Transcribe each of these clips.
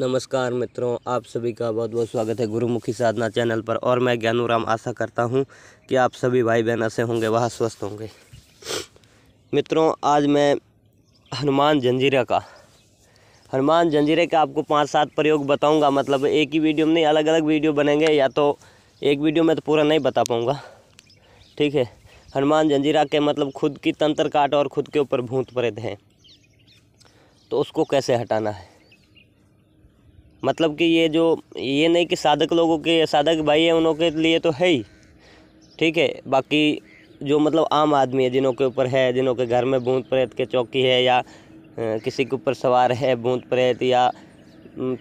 नमस्कार मित्रों आप सभी का बहुत बहुत स्वागत है गुरुमुखी साधना चैनल पर और मैं ज्ञानूराम आशा करता हूं कि आप सभी भाई बहन ऐसे होंगे वह स्वस्थ होंगे मित्रों आज मैं हनुमान जंजीरा का हनुमान जंजीरे का आपको पाँच सात प्रयोग बताऊँगा मतलब एक ही वीडियो में नहीं अलग अलग वीडियो बनेंगे या तो एक वीडियो में तो पूरा नहीं बता पाऊँगा ठीक है हनुमान जंजीरा के मतलब खुद की तंत्र काट और खुद के ऊपर भूत प्रेत हैं तो उसको कैसे हटाना है मतलब कि ये जो ये नहीं कि साधक लोगों के साधक भाई हैं उनके के लिए तो है ही ठीक है बाकी जो मतलब आम आदमी है जिनों के ऊपर है जिनों के घर में भूत प्रेत के चौकी है या किसी के ऊपर सवार है भूत प्रेत या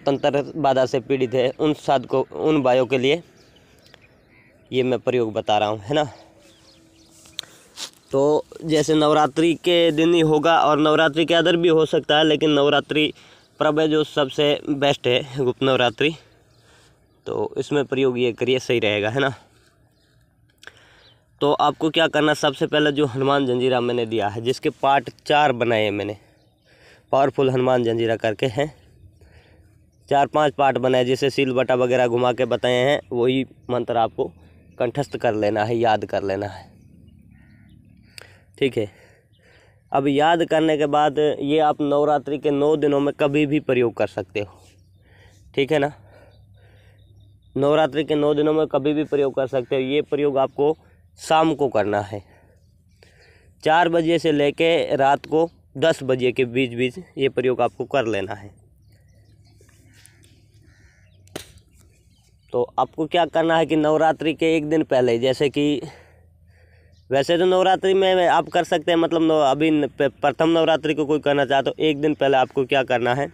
तंत्र बाधा से पीड़ित है उन साधकों उन भाइयों के लिए ये मैं प्रयोग बता रहा हूँ है ना तो जैसे नवरात्रि के दिन ही होगा और नवरात्रि के अदर भी हो सकता है लेकिन नवरात्रि प्रभ है जो सबसे बेस्ट है गुप्त नवरात्रि तो इसमें प्रयोग ये करिए सही रहेगा है ना तो आपको क्या करना सबसे पहले जो हनुमान जंजीरा मैंने दिया है जिसके पार्ट चार बनाए हैं मैंने पावरफुल हनुमान जंजीरा करके हैं चार पांच पार्ट बनाए जिसे सील बटा वगैरह घुमा के बताए हैं वही मंत्र आपको कंठस्थ कर लेना है याद कर लेना है ठीक है अब याद करने के बाद ये आप नवरात्रि के नौ दिनों में कभी भी प्रयोग कर सकते हो ठीक है ना नवरात्रि के नौ दिनों में कभी भी प्रयोग कर सकते हो ये प्रयोग आपको शाम को करना है चार बजे से लेके रात को दस बजे के बीच बीच ये प्रयोग आपको कर लेना है तो आपको क्या करना है कि नवरात्रि के एक दिन पहले जैसे कि वैसे तो नवरात्रि में आप कर सकते हैं मतलब अभी प्रथम नवरात्रि को कोई करना चाहे तो एक दिन पहले आपको क्या करना है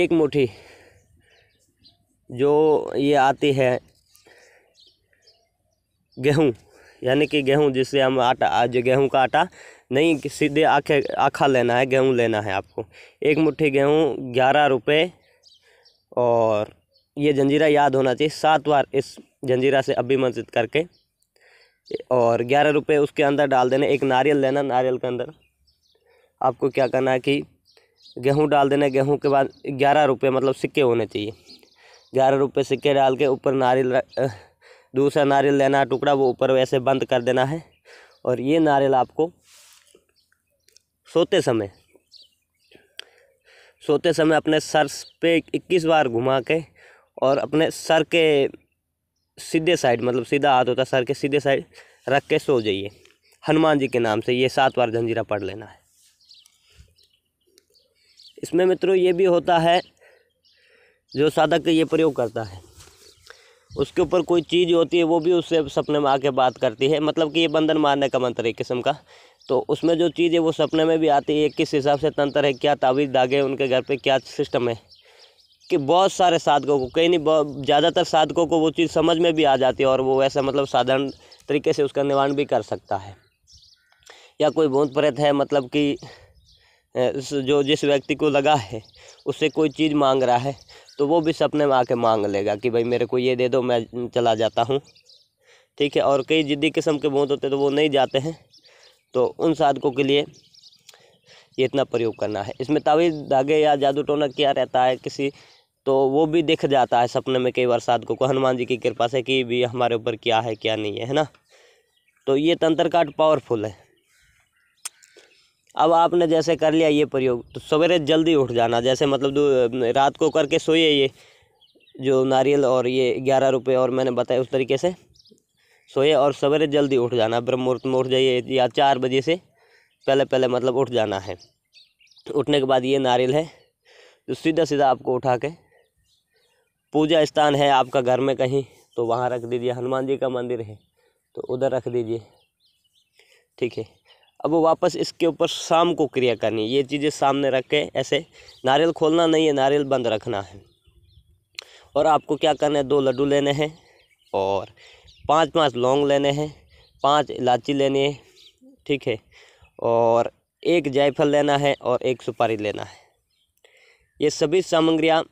एक मुट्ठी जो ये आती है गेहूं यानी कि गेहूं जिससे हम आटा जो गेहूं का आटा नहीं सीधे आखे आखा लेना है गेहूं लेना है आपको एक मुट्ठी गेहूं ग्यारह रुपये और ये जंजीरा याद होना चाहिए सात बार इस जंजीरा से अभिमंत्रित करके और ग्यारह रुपये उसके अंदर डाल देना एक नारियल लेना नारियल के अंदर आपको क्या करना है कि गेहूँ डाल देना गेहूँ के बाद ग्यारह रुपये मतलब सिक्के होने चाहिए ग्यारह रुपये सिक्के डाल के ऊपर नारियल दूसरा नारियल लेना टुकड़ा वो ऊपर वैसे बंद कर देना है और ये नारियल आपको सोते समय सोते समय अपने सर पे इक्कीस बार घुमा के और अपने सर के सीधे साइड मतलब सीधा हाथ होता है सर के सीधे साइड रख के सो जाइए हनुमान जी के नाम से ये सात बार जंजीरा पढ़ लेना है इसमें मित्रों ये भी होता है जो साधक ये प्रयोग करता है उसके ऊपर कोई चीज़ होती है वो भी उससे सपने में आके बात करती है मतलब कि ये बंधन मारने का मंत्र है किस्म का तो उसमें जो चीज़ है वो सपने में भी आती है किस हिसाब से तंत्र है क्या ताबीज दागे उनके घर पे क्या सिस्टम है कि बहुत सारे साधकों को कहीं नहीं ज़्यादातर साधकों को वो चीज़ समझ में भी आ जाती है और वो ऐसा मतलब साधारण तरीके से उसका निवारण भी कर सकता है या कोई भूत प्रेत है मतलब कि जो जिस व्यक्ति को लगा है उससे कोई चीज़ मांग रहा है तो वो भी सपने में आके मांग लेगा कि भाई मेरे को ये दे दो मैं चला जाता हूँ ठीक है और कई जिद्दी किस्म के भूत होते तो वो नहीं जाते हैं तो उन साधकों के लिए ये इतना प्रयोग करना है इसमें तावीज़ धागे या जादू टोना क्या रहता है किसी तो वो भी दिख जाता है सपने में कई बार साधकों को हनुमान जी की कृपा से कि भी हमारे ऊपर क्या है क्या नहीं है ना तो ये तंत्र काट पावरफुल है अब आपने जैसे कर लिया ये प्रयोग तो सवेरे जल्दी उठ जाना जैसे मतलब रात को करके सोइए ये जो नारियल और ये ग्यारह रुपये और मैंने बताया उस तरीके से सोए और सवेरे जल्दी उठ जाना ब्रह्म मुहूर्त में उठ जाइए या चार बजे से पहले पहले मतलब उठ जाना है उठने के बाद ये नारियल है तो सीधा सीधा आपको उठा के पूजा स्थान है आपका घर में कहीं तो वहाँ रख दीजिए हनुमान जी का मंदिर है तो उधर रख दीजिए ठीक है अब वापस इसके ऊपर शाम को क्रिया करनी है ये चीज़ें सामने रख के ऐसे नारियल खोलना नहीं है नारियल बंद रखना है और आपको क्या करना है दो लड्डू लेने हैं और पांच पांच लौंग लेने हैं पांच इलायची लेनी है ठीक है और एक जायफल लेना है और एक सुपारी लेना है ये सभी सामग्रियाँ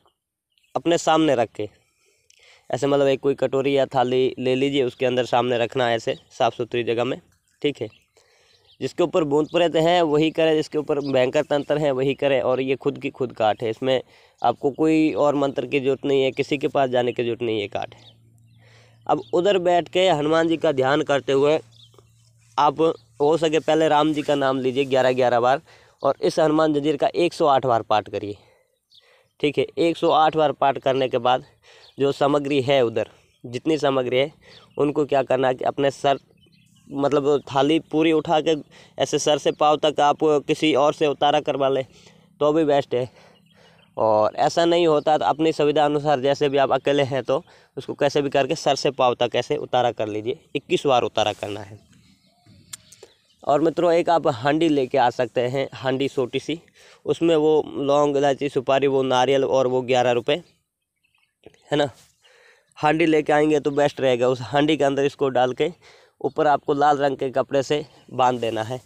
अपने सामने रख के ऐसे मतलब एक कोई कटोरी या थाली ले लीजिए उसके अंदर सामने रखना है ऐसे साफ़ सुथरी जगह में ठीक है जिसके ऊपर बूंद प्रेत है वही करें जिसके ऊपर भयंकर तंत्र है वही करें और ये खुद की खुद काट है इसमें आपको कोई और मंत्र की जरूरत नहीं है किसी के पास जाने की जरूरत नहीं है काट है अब उधर बैठ के हनुमान जी का ध्यान करते हुए आप हो सके पहले राम जी का नाम लीजिए ग्यारह ग्यारह बार और इस हनुमान जंजीर का एक सौ आठ बार पाठ करिए ठीक है 108 बार पाठ करने के बाद जो सामग्री है उधर जितनी सामग्री है उनको क्या करना है कि अपने सर मतलब थाली पूरी उठा के ऐसे सर से पाव तक आप किसी और से उतारा करवा लें तो भी बेस्ट है और ऐसा नहीं होता तो अपनी सुविधा अनुसार जैसे भी आप अकेले हैं तो उसको कैसे भी करके सर से पाव तक ऐसे उतारा कर लीजिए इक्कीस बार उतारा करना है और मित्रों एक आप हांडी लेके आ सकते हैं हांडी छोटी सी उसमें वो लौंग इलायची सुपारी वो नारियल और वो ग्यारह रुपये है ना हांडी लेके आएंगे तो बेस्ट रहेगा उस हांडी के अंदर इसको डाल के ऊपर आपको लाल रंग के कपड़े से बांध देना है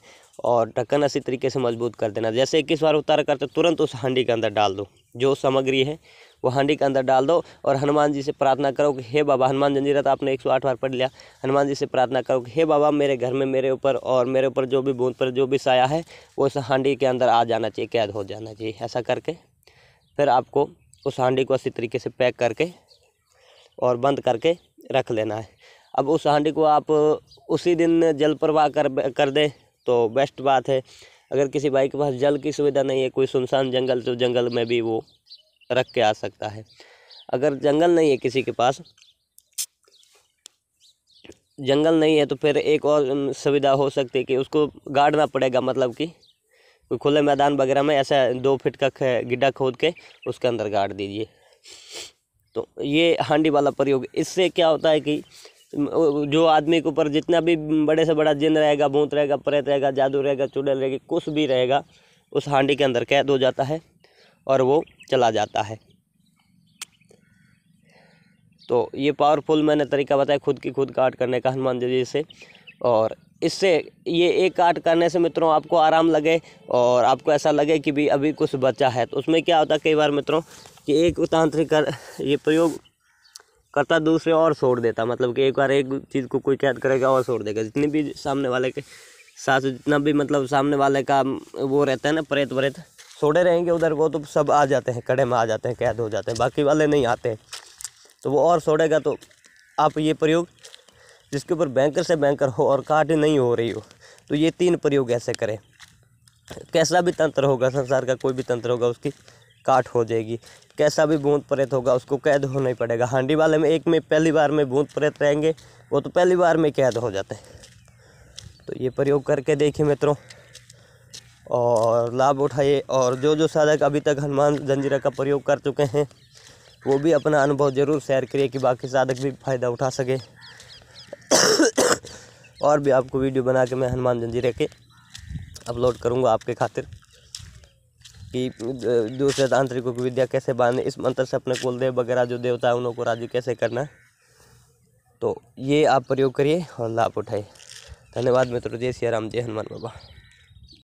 और ढक्कन इसी तरीके से मजबूत कर देना जैसे इक्कीस बार उतारा करते तुरंत उस हांडी के अंदर डाल दो जो सामग्री है वो हांडी के अंदर डाल दो और हनुमान जी से प्रार्थना करो कि हे बाबा हनुमान जी रहता तो आपने आठ बार पढ़ लिया हनुमान जी से प्रार्थना करो कि हे बाबा मेरे घर में मेरे ऊपर और मेरे ऊपर जो भी बूंद पर जो भी साया है वो उस हांडी के अंदर आ जाना चाहिए कैद हो जाना चाहिए ऐसा करके फिर आपको उस हांडी को अच्छी तरीके से पैक करके और बंद करके रख लेना है अब उस हांडी को आप उसी दिन जल प्रवाह कर कर दें तो बेस्ट बात है अगर किसी भाई के पास जल की सुविधा नहीं है कोई सुनसान जंगल तो जंगल में भी वो रख के आ सकता है अगर जंगल नहीं है किसी के पास जंगल नहीं है तो फिर एक और सुविधा हो सकती है कि उसको गाड़ना पड़ेगा मतलब कि खुले मैदान वगैरह में ऐसा दो फिट का गिड्ढा खोद के उसके अंदर गाड़ दीजिए तो ये हांडी वाला प्रयोग इससे क्या होता है कि जो आदमी के ऊपर जितना भी बड़े से बड़ा जिन रहेगा भूत रहेगा प्रेत रहेगा जादू रहेगा चुड़ैल रहेगी कुछ भी रहेगा उस हांडी के अंदर कैद हो जाता है और वो चला जाता है तो ये पावरफुल मैंने तरीका बताया खुद की खुद काट करने का हनुमान जी से और इससे ये एक काट करने से मित्रों आपको आराम लगे और आपको ऐसा लगे कि भी अभी कुछ बचा है तो उसमें क्या होता है कई बार मित्रों कि एक तांत्रिक कर ये प्रयोग करता दूसरे और छोड़ देता मतलब कि एक बार एक चीज़ को कोई कैद करेगा और छोड़ देगा जितने भी सामने वाले के साथ जितना भी मतलब सामने वाले का वो रहता है ना प्रेत व्रेत सोड़े रहेंगे उधर वो तो सब आ जाते हैं कड़े में आ जाते हैं कैद हो जाते हैं बाकी वाले नहीं आते तो वो और सोड़ेगा तो आप ये प्रयोग जिसके ऊपर बैंकर से बैंकर हो और काट नहीं हो रही हो तो ये तीन प्रयोग ऐसे करें कैसा भी तंत्र होगा संसार का कोई भी तंत्र होगा उसकी काट हो जाएगी कैसा भी भूत प्रेत होगा उसको कैद होना ही पड़ेगा हांडी वाले में एक में पहली बार में भूत प्रेत रहेंगे वो तो पहली बार में कैद हो जाते हैं तो ये प्रयोग करके देखिए मित्रों और लाभ उठाइए और जो जो साधक अभी तक हनुमान जंजीरा का प्रयोग कर चुके हैं वो भी अपना अनुभव ज़रूर शेयर करिए कि बाकी साधक भी फ़ायदा उठा सके और भी आपको वीडियो बना के मैं हनुमान जंजीरा के अपलोड करूँगा आपके खातिर कि दूसरे तांत्रिक की विद्या कैसे बांधे इस मंत्र से अपने कुलदेव वगैरह जो देवता है उनको राजी कैसे करना है तो ये आप प्रयोग करिए और लाभ उठाइए धन्यवाद मित्रों जय सिया राम जय हनुमान बाबा